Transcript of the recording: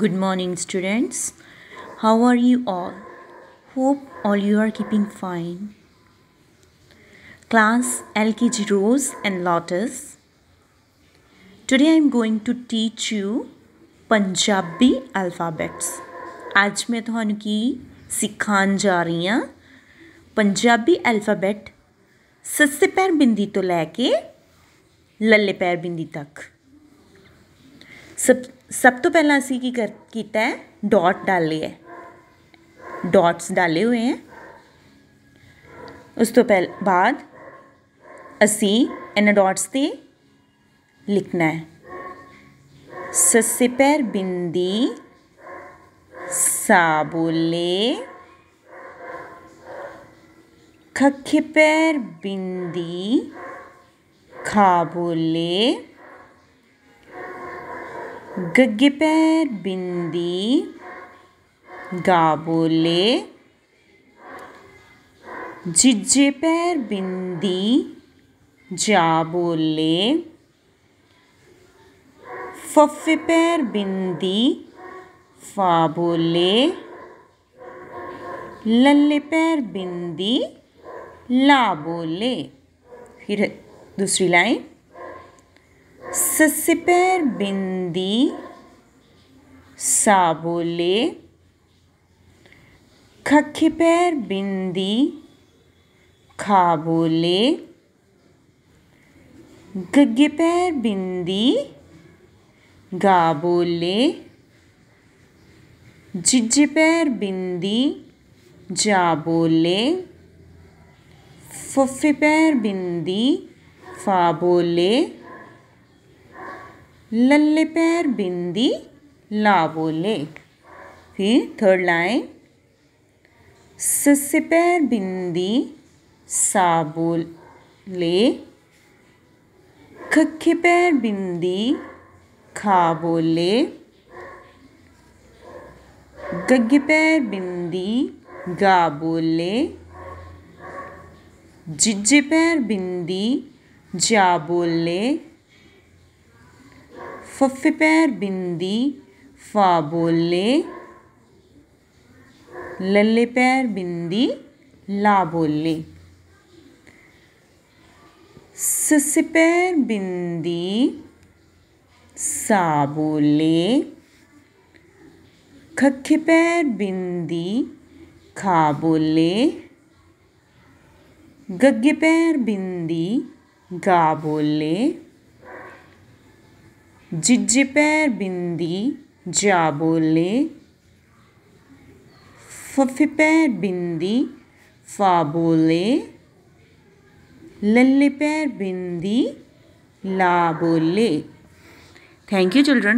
Good morning, students. How are you all? Hope all you are keeping fine. Class LKG rows and lotus. Today I am going to teach you Punjabi alphabets आज मैं ਤੁਹਾਨੂੰ ਕੀ ਸਿਖਾਉਣ ਜਾ ਰਹੀ ਹਾਂ Punjabi alphabet ਸੱਸੇ ਪੈਰ ਬਿੰਦੀ ਤੋਂ ਲੈ ਕੇ ਲੱਲੇ ਪੈਰ ਬਿੰਦੀ ਤੱਕ सब सब तो पहला असी की कर किया डॉट डाले है डॉट्स डाले हुए हैं उस तो पहल बाद असी इन डॉट्स से लिखना है ससिपैर बिंदी साबोले खखिपैर बिंदी खाबोले गग्गे पैर बिंदी गाबोले जिज्जे पैर बिंदी जाबोले फफे पैर बिंदी फाबोले लल्ले पैर बिंदी लाबोले फिर दूसरी लाइन ससिपर बिंदी साबोले खखिपर बिंदी खाबोले गग्गिपर बिंदी गाबोले जिज्जिपर बिंदी जाबोले फुफिपर बिंदी फाबोले लल्ले पैर बिंदी बोले फिर थर्ड लाइन सस्से पैर बिंदी साबोले खखे पैर बिंदी खाबोले गग्गे पैर बिंदी गाबोले जिज्जे पैर बिंदी जाबोले फफे पैर बिंदी फा बोले लल्ले पैर बिंदी ला बोले सस पैर बिंदी सा बोले खखे पैर बिंदी खा बोले गग्गे पैर बिंदी गा बोले जिज्जिपैर बिंदी जाबोले फफिपैर बिंदी फाबोले लल्लिपैर बिंदी लाबोले थैंक यू चिल्ड्रन